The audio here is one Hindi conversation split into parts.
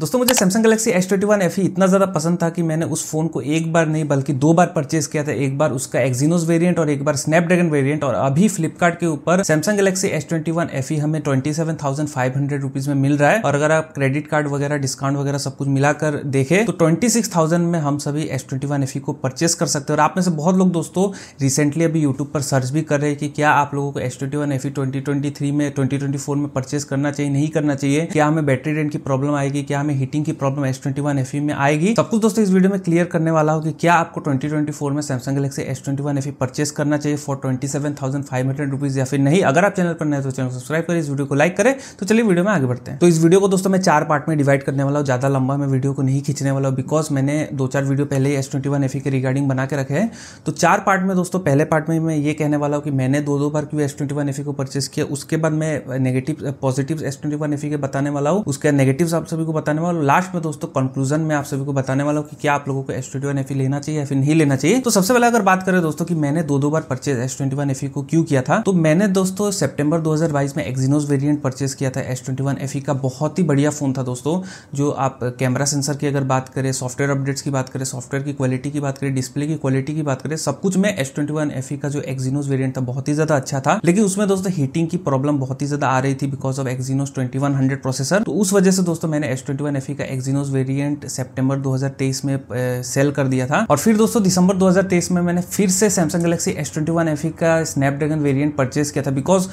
दोस्तों मुझे Samsung Galaxy S twenty one F इतना ज़्यादा पसंद था कि मैंने उस फ़ोन को एक बार नहीं बल्कि दो बार परचेज किया था एक बार उसका एक्जीनोस वेरिएंट और एक बार स्नैपड्रैगन वेरिएंट और अभी फ्लिपकार्ट के ऊपर Samsung Galaxy S twenty one F हमें twenty seven thousand five hundred rupees में मिल रहा है और अगर आप क्रेडिट कार्ड वगैरह डिस्काउंट वगैरह सब कुछ मिलाकर देखें तो ट्वेंटी सिक्स थाउजेंड में हम सभी एस ट्वेंटी वन एफ को परचेस कर सकते हैं और आप में से बहुत लोग दोस्तों रिसेंटली अभी यूट्यूब पर सर्च भी कर रहे हैं कि क्या आप लोगों को S twenty one F twenty twenty three में ट्वेंटी ट्वेंटी फोर में परचेस करना चाहिए नहीं करना चाहिए क्या हमें बैटरी रेंट की प्रॉब्लम आएगी क्या क्या में हीटिंग की problem S twenty one F में आएगी सब कुछ दोस्तों इस वीडियो में क्लियर करने वाला हो कि क्या आपको ट्वेंटी ट्वेंटी फोर में Samsung Galaxy S twenty one F purchase करना चाहिए for twenty seven thousand five hundred rupees या फिर नहीं अगर आप चैनल पर नए तो चैनल सब्सक्राइब करें इस वीडियो को लाइक करें तो चलिए वीडियो में आगे बढ़ते हैं तो इस वीडियो को दोस्तों मैं चार पार्ट में डिवाइड करने वाला हूँ ज्यादा लंबा मैं वीडियो को नहीं खींचने वाला हूँ बिकॉज मैंने दो चार वीडियो पहले ही एस ट्वेंटी वन एफ के रिगार्डिंग बना के रखे हैं तो चार पार्ट में दोस्तों पहले पार्ट में मैं ये कहने वाला हूँ कि मैंने दो दो बार क्यों एस ट्वेंटी वन एफ को परचेस किया उसके बाद मैं negative positive S twenty one F के बताने वाला हूँ उसके नेगेटिव आप सभी को बताने बताने वाला हूँ लास्ट में दोस्तों कंक्लूजन में आप सभी को बताने वाला हूँ कि क्या आप लोगों को एस ट्वेंटी वन एफी लेना चाहिए या फिर नहीं लेना चाहिए तो सबसे पहले अगर बात करें दोस्तों की मैंने दो दो बार purchase S twenty one F को क्यों किया था तो मैंने दोस्तों सेप्टेबर दो हजार बाईस में एक्जीनोज वेरियंट परचेज किया था एस ट्वेंटी वन एफी का बहुत ही बढ़िया फोन था दोस्तों जो आप कैमरा सेंसर की अगर बात करें सॉफ्टवेयर अपडेट्स की बात करें सॉफ्टवेयर की क्वालिटी की बात करें डिस्प्ले की क्वालिटी की बात करें सब कुछ में एस ट्वेंटी वन एफी का जो एक्जीनोज वेरियंट था बहुत ही ज्यादा अच्छा था लेकिन उसमें दोस्तों हीटिंग की प्रॉब्लम बहुत ही ज्यादा आ रही थी because of Exynos twenty one hundred processor तो उस वजह से दोस्तों मैंने S twenty one F e का एक्जीनोस वेरिएंट सितंबर 2023 में सेल कर दिया था और फिर दोस्तों दिसंबर 2023 में मैंने फिर से Samsung Galaxy S twenty one F का स्नैपड्रैगन वेरिएंट परचेज किया था बिकॉज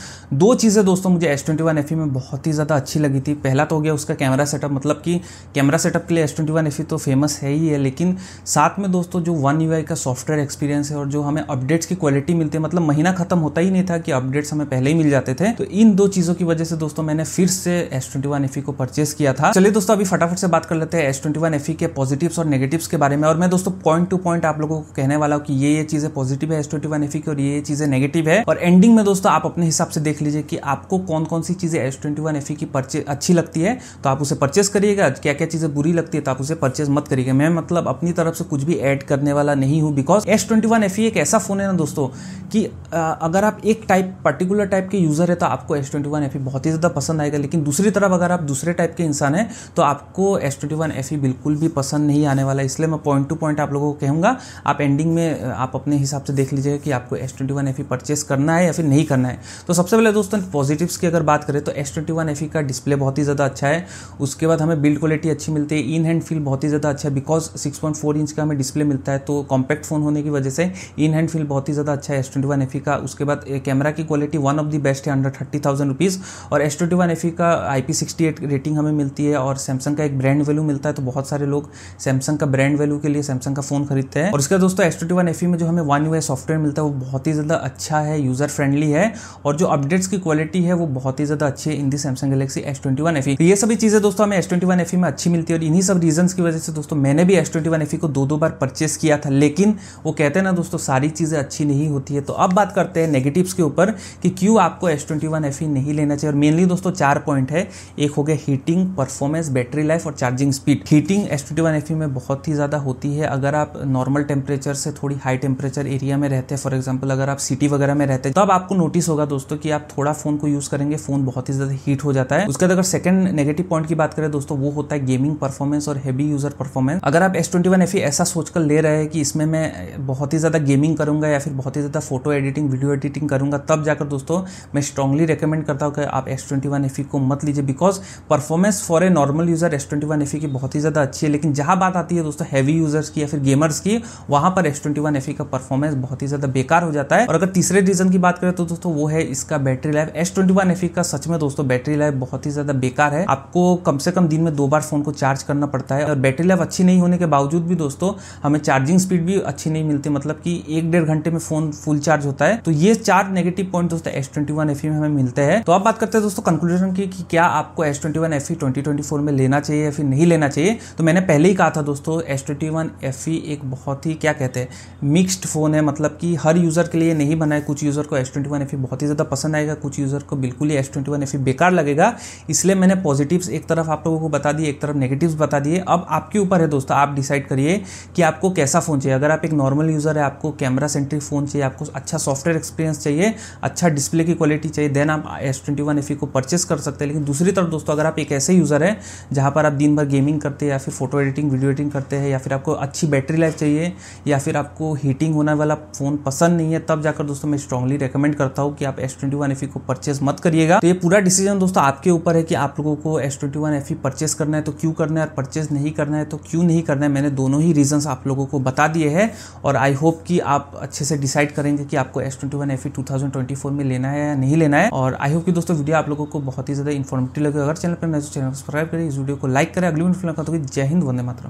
दो चीज़ें दोस्तों मुझे एस ट्वेंटी वन एफ में बहुत ही ज़्यादा अच्छी लगी थी पहला तो हो गया उसका कैमरा सेटअप मतलब कि कैमरा सेटअप के लिए एस ट्वेंटी वन एफ तो फेमस है ही है लेकिन साथ में दोस्तों जो वन यू का सॉफ्टवेयर एक्सपीरियंस है और जो हमें अपडेट्स की क्वालिटी मिलती है मतलब महीना खत्म होता ही नहीं था कि अपडेट्स हमें पहले ही मिल जाते थे तो इन दो चीज़ों की वजह से दोस्तों मैंने फिर से एस ट्वेंटी वन एफ को परचेज किया था चलिए दोस्तों अभी फटाफट से बात कर लेते हैं एस ट्वेंटी वन एफ के पॉजिटिव्स और नेगेटिव्स के बारे में और मैं दोस्तों पॉइंट टू पॉइंट आप लोगों को कहने वाला हूँ कि ये ये चीज़ें पॉजिटिव है एस ट्वेंटी वन एफ की और ये ये चीज़ें नेगेटिव है और एंडिंग में दोस्तों आप अपने हिसाब से देख लीजिए कि आपको कौन कौन सी चीज़ें S twenty one e F की परचे अच्छी लगती है तो आप उसे परचेस करिएगा क्या क्या चीज़ें बुरी लगती है तो आप उसे परचेस मत करिएगा मैं मतलब अपनी तरफ से कुछ भी ऐड करने वाला नहीं हूँ because S twenty one F एक ऐसा फ़ोन है ना दोस्तों कि अगर आप एक टाइप पर्टिकुलर टाइप के यूज़र है तो आपको एस ट्वेंटी वन एफ बहुत ही ज़्यादा पसंद आएगा लेकिन दूसरी तरफ अगर आप दूसरे टाइप के इंसान है तो आपको एस ट्वेंटी वन एफ बिल्कुल भी पसंद नहीं आने वाला इसलिए मैं पॉइंट टू पॉइंट आप लोगों को कहूँगा आप एंडिंग में आप अपने हिसाब से देख लीजिएगा कि आपको S twenty one F purchase करना है या फिर नहीं करना है तो सबसे पहले दोस्तों पॉजिटिव्स की अगर बात करें तो एस ट्वेंटी वन एफ का डिस्प्ले बहुत ही ज़्यादा अच्छा है उसके बाद हमें बिल्ड क्वालिटी अच्छी मिलती है इन हैंड फील बहुत ही ज़्यादा अच्छा है because six point four inch का हमें डिस्प्ले मिलता है तो कॉम्पैक्ट फ़ोन होने की वजह से इन हैंड फील बहुत ही ज़्यादा अच्छा है एस ट्वेंटी वन एफ का उसके बाद कैमरा की quality one of the best है अंडर थर्टी थाउजेंड रुपीज़ और एस ट्वेंटी वन एफ का I P sixty eight rating हमें मिलती है और सैमसंग सैमसंग का एक ब्रांड वैल्यू मिलता है तो बहुत सारे लोग सैमसंग का ब्रांड वैल्यू के लिए सैमसंग का फोन खरीदते हैं और उसका दोस्तों एस ट्वेंटी वन एफ में जो हमें वन यू सॉफ्टवेयर मिलता है वो बहुत ही ज़्यादा अच्छा है यूजर फ्रेंडली है और जो अपडेट्स की क्वालिटी है वो बहुत ही ज़्यादा अच्छी है in the Samsung Galaxy S twenty one F ये सभी चीज़ें दोस्तों हमें एस ट्वेंटी वन एफ में अच्छी मिलती है और इन्हीं सब रीजन की वजह से दोस्तों मैंने भी एस ट्वेंटी वन एफ को दो दो बार परचेस किया था लेकिन वो कहते हैं ना दोस्तों सारी चीज़ें अच्छी नहीं होती है तो अब बात करते हैं नेगेटिव्स के ऊपर कि क्यों आपको एस ट्वेंटी वन एफ नहीं लेना चाहिए और मेनली दोस्तों चार पॉइंट है एक हो गया heating performance battery battery life और charging speed heating S twenty one F में बहुत ही ज़्यादा होती है अगर आप नॉर्मल टेम्परेचर से थोड़ी हाई टेम्परेचर एरिया में रहते हैं फॉर एग्जाम्पल अगर आप सिटी वगैरह में रहते हैं तब आपको नोटिस होगा दोस्तों की आप थोड़ा फोन को यूज़ करेंगे फोन बहुत ही ज़्यादा हीट हो जाता है उसके बाद अगर सेकंड नेगेटिव पॉइंट की बात करें दोस्तों वो होता है गेमिंग परफॉर्मेंस और हैवी यूजर परफॉर्मेंस अगर आप एस ट्वेंटी वन एफ ऐसा सोचकर ले रहे हैं कि इसमें मैं बहुत ही ज़्यादा गेमिंग करूंगा या फिर बहुत ही ज़्यादा फोटो एडिटिंग वीडियो एडिटिंग करूंगा तब जाकर दोस्तों मैं स्ट्रांगली रिकमेंड करता हूं कि आप एस ट्वेंटी वन एफ को मत लीजिए because performance for a normal use user S twenty one F की बहुत ही ज़्यादा अच्छी है लेकिन जहाँ बात आती है दोस्तों हैवी यूज़र्स की या फिर गेमर्स की वहाँ पर एस ट्वेंटी वन एफ का परफॉर्मेंस बहुत ही ज़्यादा बेकार हो जाता है और अगर तीसरे रीज़न की बात करें तो दोस्तों वो है इसका battery life S twenty one F का सच में दोस्तों बैटरी लाइफ बहुत ही ज़्यादा बेकार है आपको कम से कम दिन में दो बार फ़ोन को चार्ज करना पड़ता है और बैटरी लाइफ अच्छी नहीं होने के बावजूद भी दोस्तों हमें चार्जिंग स्पीड भी अच्छी नहीं मिलती मतलब कि एक डेढ़ घंटे में फ़ोन फुल चार्ज होता है तो ये चार नेगेटिव पॉइंट दोस्तों एस ट्वेंटी वन एफ में हमें मिलते हैं तो आप बात करते हैं दोस्तों कंक्लूजन की कि क्या आपको S twenty one F twenty twenty four में लेना चाहिए या फिर नहीं लेना चाहिए तो मैंने पहले ही कहा था दोस्तों S twenty one F E एक बहुत ही क्या कहते हैं मिक्स्ड फ़ोन है मतलब कि हर यूज़र के लिए नहीं बना है कुछ यूज़र को S twenty one F E बहुत ही ज़्यादा पसंद आएगा कुछ यूज़र को बिल्कुल ही S twenty one F E बेकार लगेगा इसलिए मैंने पॉजिटिव्स एक तरफ आप लोगों को बता दिए एक तरफ नेगेटिव्स बता दिए अब आपके ऊपर है दोस्तों आप डिसाइड करिए कि आपको कैसा फ़ोन चाहिए अगर आप एक नॉर्मल यूज़र है आपको कैमरा सेंट्रिक फ़ोन चाहिए आपको अच्छा सॉफ्टवेयर एक्सपीरियंस चाहिए अच्छा डिस्प्ले की क्वालिटी चाहिए देन आप S twenty one F E को परचेस कर सकते हैं लेकिन दूसरी तरफ दोस्तों अगर आप एक ऐसे यूज़र है जहाँ पर आप दिन भर गेमिंग करते हैं या फिर फ़ोटो एडिटिंग वीडियो एडिटिंग करते हैं या फिर आपको अच्छी बैटरी लाइफ चाहिए या फिर आपको हीटिंग होने वाला फ़ोन पसंद नहीं है तब जाकर दोस्तों मैं स्ट्रांगली रिकमेंड करता हूँ कि आप एस ट्वेंटी वन को परचेस मत करिएगा तो ये पूरा डिसीजन दोस्तों आपके ऊपर है कि आप लोगों को S twenty one F purchase करना है तो क्यों करना है और परचेस नहीं करना है तो क्यों नहीं करना है मैंने दोनों ही रीजन आप लोगों को बता दिए हैं और आई होप कि आप अच्छे से डिसाइड करेंगे कि आपको S twenty one F two thousand twenty four में लेना है या नहीं लेना है और आई होप कि दोस्तों वीडियो आप लोगों को बहुत ही ज़्यादा इन्फॉर्मेटिव लगे अगर चैनल पर मैं चैनल सब्सक्राइब करें वीडियो को लाइक करें अगली फिल्म का तो जय हिंद वंदे मातरम